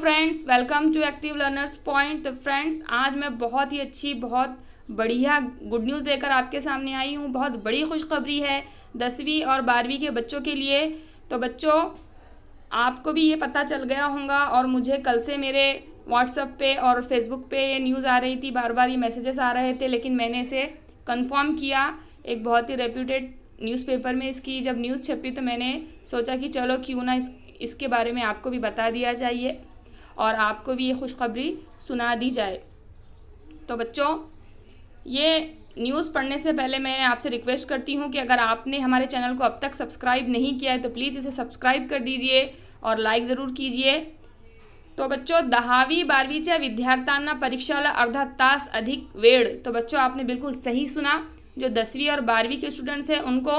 friends welcome to Active Learners Point तो friends आज मैं बहुत ही अच्छी बहुत बढ़िया गुड न्यूज़ लेकर आपके सामने आई हूँ बहुत बड़ी खुशखबरी है दसवीं और बारहवीं के बच्चों के लिए तो बच्चों आपको भी ये पता चल गया होगा और मुझे कल से मेरे व्हाट्सअप पे और फेसबुक पे ये न्यूज़ आ रही थी बार बार ये मैसेजेस आ रहे थे लेकिन मैंने इसे कन्फर्म किया एक बहुत ही रेप्यूटेड न्यूज़पेपर में इसकी जब न्यूज़ छपी तो मैंने सोचा कि चलो क्यों ना इस इसके बारे में आपको भी बता दिया चाहिए और आपको भी ये खुशखबरी सुना दी जाए तो बच्चों ये न्यूज़ पढ़ने से पहले मैं आपसे रिक्वेस्ट करती हूँ कि अगर आपने हमारे चैनल को अब तक सब्सक्राइब नहीं किया है तो प्लीज़ इसे सब्सक्राइब कर दीजिए और लाइक ज़रूर कीजिए तो बच्चों दहावी विद्यार्थाना परीक्षा वाला अर्धा तास अधिक वेड़ तो बच्चों आपने बिल्कुल सही सुना जो दसवीं और बारहवीं के स्टूडेंट्स हैं उनको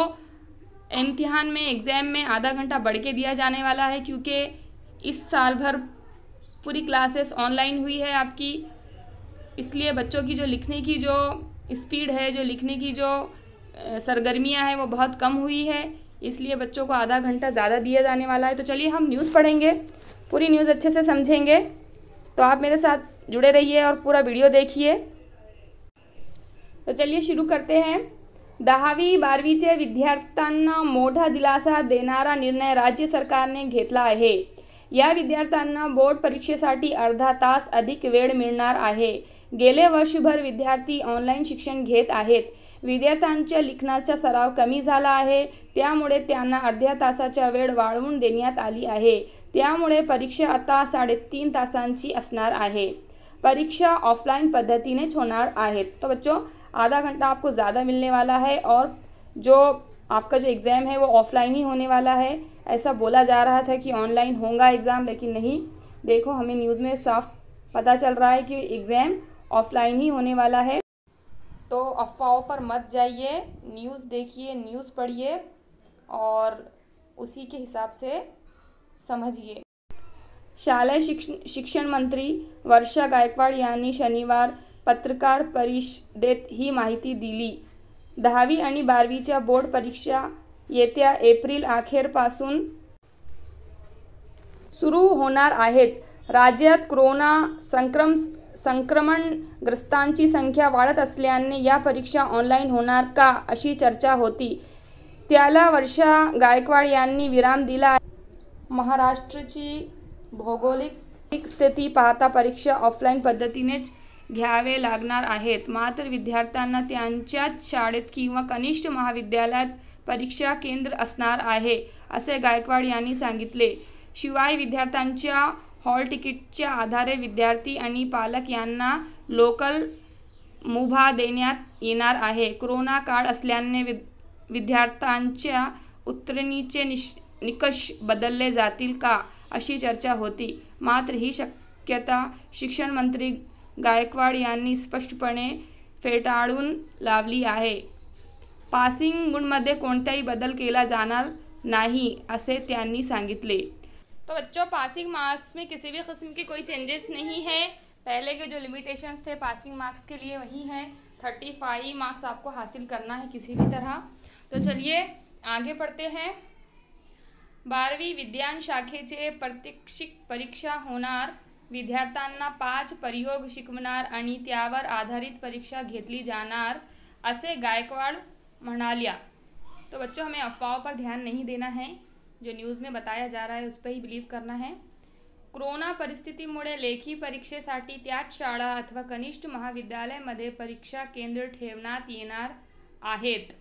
इम्तिहान में एग्ज़ाम में आधा घंटा बढ़ के दिया जाने वाला है क्योंकि इस साल भर पूरी क्लासेस ऑनलाइन हुई है आपकी इसलिए बच्चों की जो लिखने की जो स्पीड है जो लिखने की जो सरगर्मियाँ हैं वो बहुत कम हुई है इसलिए बच्चों को आधा घंटा ज़्यादा दिया जाने वाला है तो चलिए हम न्यूज़ पढ़ेंगे पूरी न्यूज़ अच्छे से समझेंगे तो आप मेरे साथ जुड़े रहिए और पूरा वीडियो देखिए तो चलिए शुरू करते हैं दहावी बारावीचे विद्यार्थ्या मोटा दिलासा देना निर्णय राज्य सरकार ने घेतला है या विद्यार्थ्यांना बोर्ड परीक्षेसाठी अर्धा तास अधिक वेळ मिळणार आहे गेले वर्षभर विद्यार्थी ऑनलाईन शिक्षण घेत आहेत विद्यार्थ्यांच्या लिखाणाचा सराव कमी झाला आहे त्यामुळे त्यांना अर्ध्या तासाचा वेळ वाढवून देण्यात आली आहे त्यामुळे परीक्षा आता साडेतीन तासांची असणार आहे परीक्षा ऑफलाईन पद्धतीनेच होणार आहेत तो बच्चो आधा घंटा आपको ज़्यादा मिलने वाला और जो आपका जो एग्ज़ाम है वो ऑफ़लाइन ही होने वाला है ऐसा बोला जा रहा था कि ऑनलाइन होगा एग्ज़ाम लेकिन नहीं देखो हमें न्यूज़ में साफ पता चल रहा है कि एग्ज़ाम ऑफ़लाइन ही होने वाला है तो अफवाहों पर मत जाइए न्यूज़ देखिए न्यूज़ पढ़िए और उसी के हिसाब से समझिए शालेय शिक्षण मंत्री वर्षा गायकवाड यानी शनिवार पत्रकार परिषदेत ही माहिती दिली दहावी आणि बारावीच्या बोर्ड परीक्षा येत्या एप्रिल अखेरपासून सुरू होणार आहेत राज्यात कोरोना संक्रम संक्रमणग्रस्तांची संख्या वाढत असल्याने या परीक्षा ऑनलाईन होणार का अशी चर्चा होती त्याला वर्षा गायकवाड यांनी विराम दिला महाराष्ट्राची भौगोलिक स्थिती पाहता परीक्षा ऑफलाईन पद्धतीनेच घ्यावे लागणार आहेत मात्र विद्यार्थ्यांना त्यांच्याच शाळेत किंवा कनिष्ठ महाविद्यालयात परीक्षा केंद्र असणार आहे असे गायकवाड यांनी सांगितले शिवाय विद्यार्थ्यांच्या हॉल तिकीटच्या आधारे विद्यार्थी आणि पालक यांना लोकल मुभा देण्यात येणार आहे कोरोना काळ असल्याने विद्यार्थ्यांच्या उतरणीचे निश निकष बदलले जातील का अशी चर्चा होती मात्र ही शक्यता शिक्षण मंत्री गायकवाड यांनी स्पष्टपणे फेटाळून लावली आहे पासिंग गुणमध्ये कोणताही बदल केला जाणार नहीं असे त्यांनी सांगितले तो बच्चों पासिंग मार्क्स में किसी भी किस्म के कोई चेंजेस नहीं है पहले के जो लिमिटेशंस थे पासिंग मार्क्स के लिए वही है थर्टी फाइव मार्क्स आपको हासिल करना है किसी भी तरह तो चलिए आगे पढ़ते हैं बारहवीं विज्ञान से प्रतीक्षिक परीक्षा होना विद्यार्थ्यांना पाच प्रयोग शिकवणार आणि त्यावर आधारित परीक्षा घेतली जाणार असे गायकवाड़ म्हणाल्या तो बच्चों हमें अफवाहों पर ध्यान नहीं देना है जो न्यूज़ में बताया जा रहा है उस पर ही बिलीव करना है कोरोना परिस्थिति लेखी परीक्षे त्याच शाळा अथवा कनिष्ठ महाविद्यालयामध्ये परीक्षा केंद्र ठेवण्यात येणार आहेत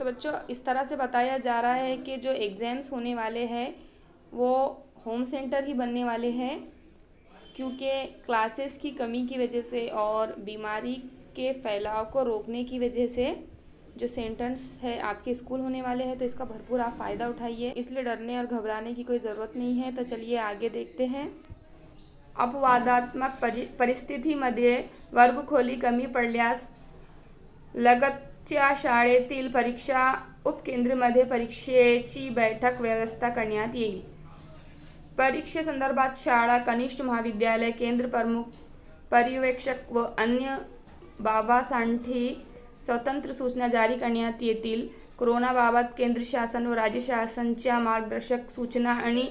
तो बच्चों इस तरह से बताया जा रहा है कि जो एग्ज़ाम्स होने वाले हैं वो होम सेंटर ही बनने वाले हैं क्योंकि क्लासेस की कमी की वजह से और बीमारी के फैलाव को रोकने की वजह से जो सेंटर्स है आपके स्कूल होने वाले हैं तो इसका भरपूर आप फ़ायदा उठाइए इसलिए डरने और घबराने की कोई ज़रूरत नहीं है तो चलिए आगे देखते हैं अपवादात्मक परिस्थिति मध्य वर्ग खोली कमी पडल्यास लगतच्या शाळेतील परीक्षा उपकेंद्र परीक्षे की बैठक व्यवस्था करना संदर्भात शाळा कनिष्ठ महाविद्यालय केंद्र प्रमुख पर्यवेक्षक व अन्य बाबासाठी स्वतंत्र सूचना जारी करण्यात येतील कोरोनाबाबत केंद्र शासन व राज्य शासनाच्या मार्गदर्शक सूचना आणि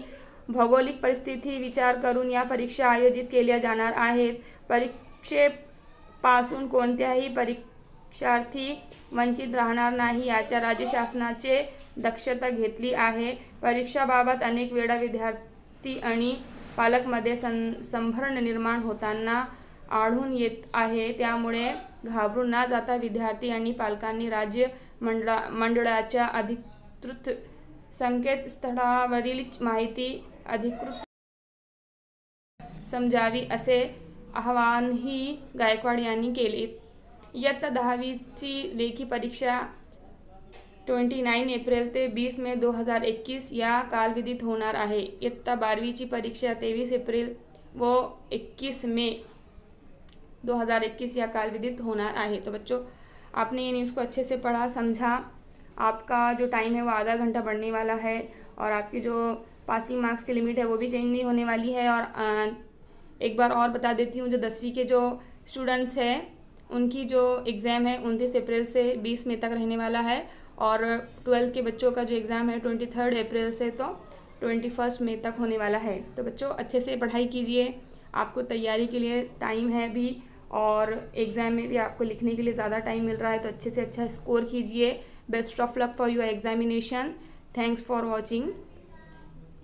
भौगोलिक परिस्थिती विचार करून या परीक्षा आयोजित केल्या जाणार आहेत परीक्षेपासून कोणत्याही परीक्षार्थी वंचित राहणार नाही याच्या राज्य शासनाचे दक्षता घेतली आहे परीक्षाबाबत अनेक वेळा विद्यार्थी ती आणि पालकमध्ये सं संभरण निर्माण होताना आढळून येत आहे त्यामुळे घाबरून न जाता विद्यार्थी आणि पालकांनी राज्य मंडळा मंडळाच्या अधिकृत संकेतस्थळावरील माहिती अधिकृत समजावी असे आवाहनही गायकवाड यांनी केले इयत्ता दहावीची लेखी परीक्षा 29 एप्रिल ते 20 मे 2021 या कालविधीत होणार आहे इयत्ता बारवीची परीक्षा तेवीस एप्रिल व 21 मे 2021 या कालविधित होणार आहे तो बच्चों आपने ये न्यूज़ को अच्छे से पढ़ा समझा आपका जो टाइम है वो आधा घंटा बढ़ने वाला है और आपकी जो पासिंग मार्क्स की लिमिट है वो भी चेंज नहीं होने वाली है और एक बार और बता देती हूँ जो दसवीं के जो स्टूडेंट्स हैं उनकी जो एग्ज़ाम है उनतीस अप्रैल से बीस मई तक रहने वाला है और ट्वेल्थ के बच्चों का जो एग्ज़ाम है ट्वेंटी थर्ड अप्रैल से तो ट्वेंटी फर्स्ट मई तक होने वाला है तो बच्चों अच्छे से पढ़ाई कीजिए आपको तैयारी के लिए टाइम है भी और एग्ज़ाम में भी आपको लिखने के लिए ज़्यादा टाइम मिल रहा है तो अच्छे से अच्छा स्कोर कीजिए best of luck for your examination thanks for watching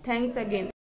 thanks again